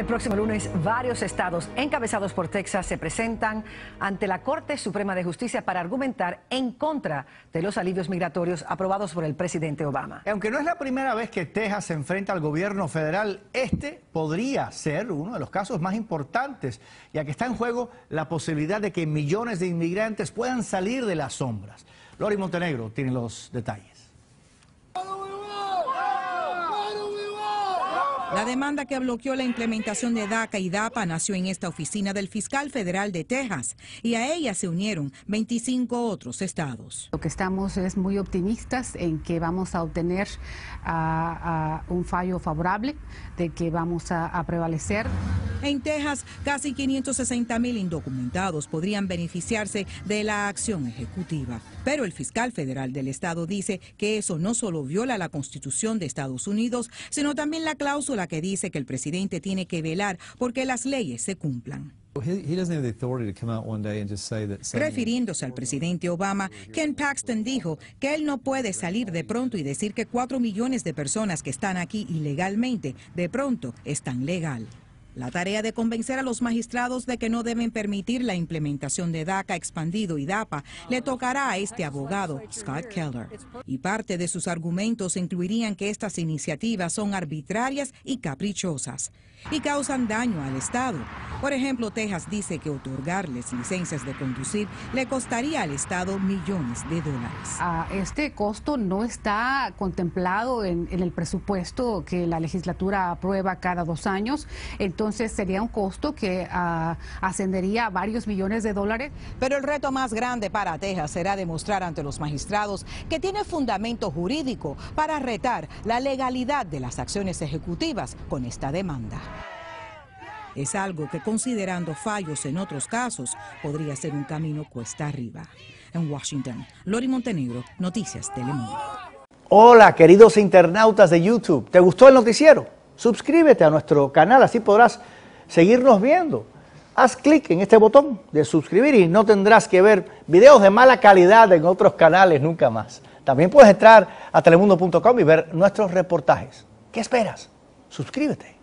El próximo lunes, varios estados encabezados por Texas se presentan ante la Corte Suprema de Justicia para argumentar en contra de los alivios migratorios aprobados por el presidente Obama. Aunque no es la primera vez que Texas se enfrenta al gobierno federal, este podría ser uno de los casos más importantes, ya que está en juego la posibilidad de que millones de inmigrantes puedan salir de las sombras. Lori Montenegro tiene los detalles. La demanda que bloqueó la implementación de DACA y DAPA nació en esta oficina del fiscal federal de Texas y a ella se unieron 25 otros estados. Lo que estamos es muy optimistas en que vamos a obtener ah, ah, un fallo favorable, de que vamos a prevalecer. En Texas, casi 560 mil indocumentados podrían beneficiarse de la acción ejecutiva. Pero el fiscal federal del estado dice que eso no solo viola la constitución de Estados Unidos, sino también la cláusula que dice que el presidente tiene que velar porque las leyes se cumplan. Refiriéndose al presidente Obama, Ken Paxton dijo que él no puede salir de pronto y decir que cuatro millones de personas que están aquí ilegalmente de pronto están legal. La tarea de convencer a los magistrados de que no deben permitir la implementación de DACA expandido y DAPA le tocará a este abogado, Scott Keller. Y parte de sus argumentos incluirían que estas iniciativas son arbitrarias y caprichosas y causan daño al Estado por ejemplo, Texas dice que otorgarles licencias de conducir le costaría al Estado millones de dólares. Ah, este costo no está contemplado en, el presupuesto que la legislatura aprueba cada dos años, entonces sería un costo que ah, ascendería a varios millones de dólares. Pero el reto más grande para Texas será demostrar ante los magistrados que tiene fundamento jurídico para retar la legalidad de las acciones ejecutivas con esta demanda. Es algo que considerando fallos en otros casos podría ser un camino cuesta arriba. En Washington, Lori Montenegro, Noticias Telemundo. Hola queridos internautas de YouTube, ¿te gustó el noticiero? Suscríbete a nuestro canal, así podrás seguirnos viendo. Haz clic en este botón de suscribir y no tendrás que ver videos de mala calidad en otros canales nunca más. También puedes entrar a telemundo.com y ver nuestros reportajes. ¿Qué esperas? Suscríbete.